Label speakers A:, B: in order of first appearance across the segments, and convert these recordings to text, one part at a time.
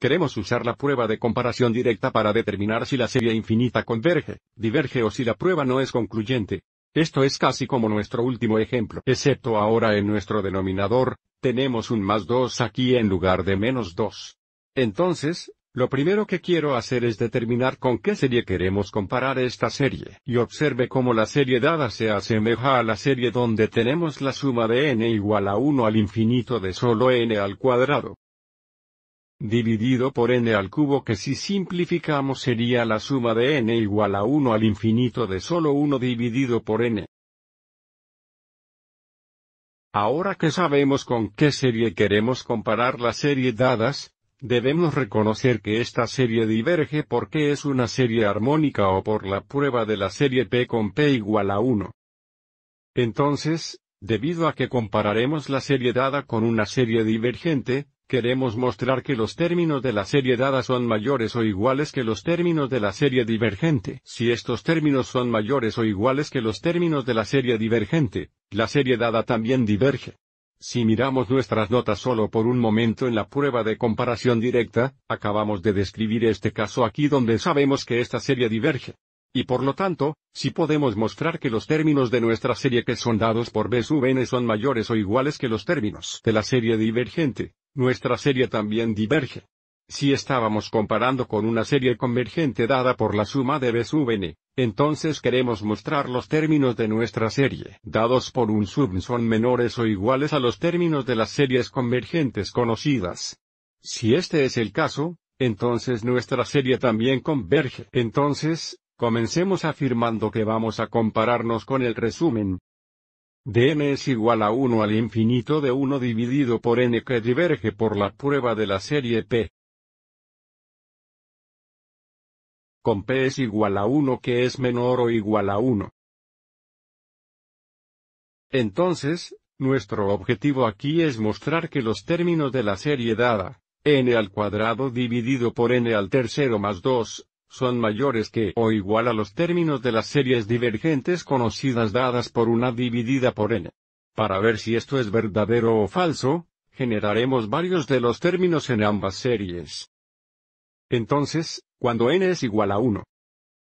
A: Queremos usar la prueba de comparación directa para determinar si la serie infinita converge, diverge o si la prueba no es concluyente. Esto es casi como nuestro último ejemplo, excepto ahora en nuestro denominador, tenemos un más 2 aquí en lugar de menos 2. Entonces, lo primero que quiero hacer es determinar con qué serie queremos comparar esta serie, y observe cómo la serie dada se asemeja a la serie donde tenemos la suma de n igual a 1 al infinito de solo n al cuadrado dividido por n al cubo que si simplificamos sería la suma de n igual a 1 al infinito de solo 1 dividido por n. Ahora que sabemos con qué serie queremos comparar las series dadas, debemos reconocer que esta serie diverge porque es una serie armónica o por la prueba de la serie P con P igual a 1. Entonces, debido a que compararemos la serie dada con una serie divergente, Queremos mostrar que los términos de la serie dada son mayores o iguales que los términos de la serie divergente. Si estos términos son mayores o iguales que los términos de la serie divergente, la serie dada también diverge. Si miramos nuestras notas solo por un momento en la prueba de comparación directa, acabamos de describir este caso aquí donde sabemos que esta serie diverge. Y por lo tanto, si podemos mostrar que los términos de nuestra serie que son dados por B sub n son mayores o iguales que los términos de la serie divergente, nuestra serie también diverge. Si estábamos comparando con una serie convergente dada por la suma de B sub n, entonces queremos mostrar los términos de nuestra serie dados por un sub son menores o iguales a los términos de las series convergentes conocidas. Si este es el caso, entonces nuestra serie también converge. Entonces, comencemos afirmando que vamos a compararnos con el resumen, n es igual a 1 al infinito de 1 dividido por n que diverge por la prueba de la serie P. Con P es igual a 1 que es menor o igual a 1. Entonces, nuestro objetivo aquí es mostrar que los términos de la serie dada, n al cuadrado dividido por n al tercero más 2, son mayores que o igual a los términos de las series divergentes conocidas dadas por una dividida por n. Para ver si esto es verdadero o falso, generaremos varios de los términos en ambas series. Entonces, cuando n es igual a 1.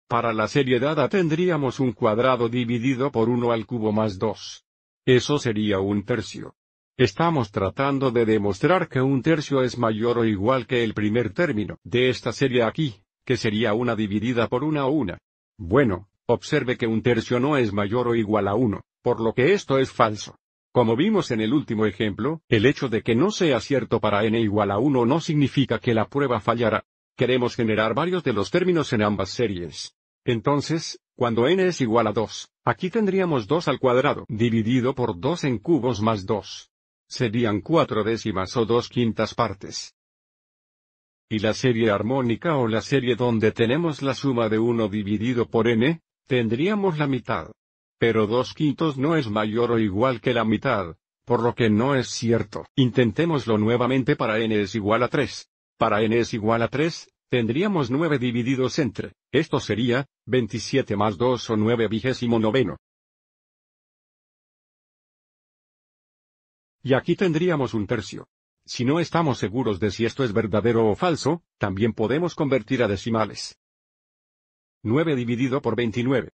A: Para la serie dada tendríamos un cuadrado dividido por 1 al cubo más 2. Eso sería un tercio. Estamos tratando de demostrar que un tercio es mayor o igual que el primer término de esta serie aquí que sería una dividida por una o una. Bueno, observe que un tercio no es mayor o igual a uno, por lo que esto es falso. Como vimos en el último ejemplo, el hecho de que no sea cierto para n igual a 1 no significa que la prueba fallará. Queremos generar varios de los términos en ambas series. Entonces, cuando n es igual a 2, aquí tendríamos 2 al cuadrado dividido por 2 en cubos más 2. Serían cuatro décimas o dos quintas partes. Y la serie armónica o la serie donde tenemos la suma de 1 dividido por n, tendríamos la mitad. Pero 2 quintos no es mayor o igual que la mitad, por lo que no es cierto. Intentémoslo nuevamente para n es igual a 3. Para n es igual a 3, tendríamos 9 divididos entre, esto sería, 27 más 2 o 9 vigésimo noveno. Y aquí tendríamos un tercio. Si no estamos seguros de si esto es verdadero o falso, también podemos convertir a decimales. 9 dividido por 29.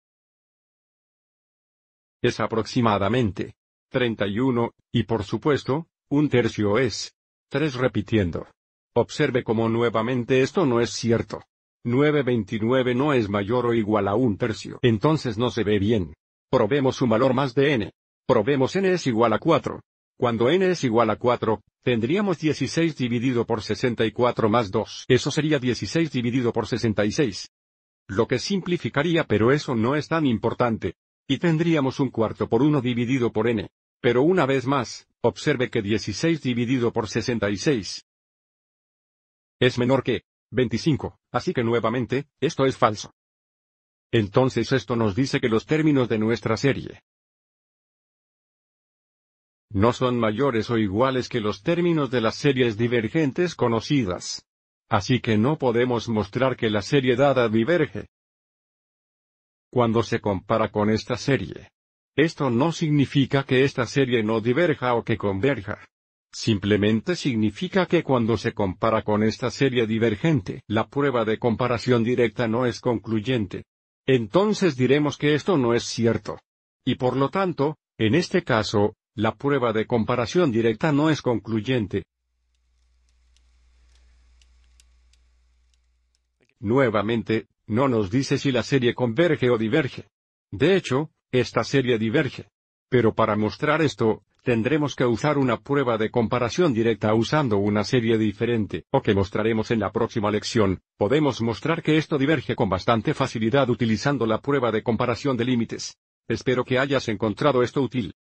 A: Es aproximadamente 31, y por supuesto, un tercio es 3 repitiendo. Observe cómo nuevamente esto no es cierto. 929 no es mayor o igual a un tercio. Entonces no se ve bien. Probemos un valor más de n. Probemos n es igual a 4. Cuando n es igual a 4, tendríamos 16 dividido por 64 más 2. Eso sería 16 dividido por 66. Lo que simplificaría pero eso no es tan importante. Y tendríamos un cuarto por 1 dividido por n. Pero una vez más, observe que 16 dividido por 66 es menor que 25, así que nuevamente, esto es falso. Entonces esto nos dice que los términos de nuestra serie no son mayores o iguales que los términos de las series divergentes conocidas. Así que no podemos mostrar que la serie dada diverge. Cuando se compara con esta serie. Esto no significa que esta serie no diverja o que converja. Simplemente significa que cuando se compara con esta serie divergente, la prueba de comparación directa no es concluyente. Entonces diremos que esto no es cierto. Y por lo tanto, en este caso, la prueba de comparación directa no es concluyente. Nuevamente, no nos dice si la serie converge o diverge. De hecho, esta serie diverge. Pero para mostrar esto, tendremos que usar una prueba de comparación directa usando una serie diferente, o que mostraremos en la próxima lección. Podemos mostrar que esto diverge con bastante facilidad utilizando la prueba de comparación de límites. Espero que hayas encontrado esto útil.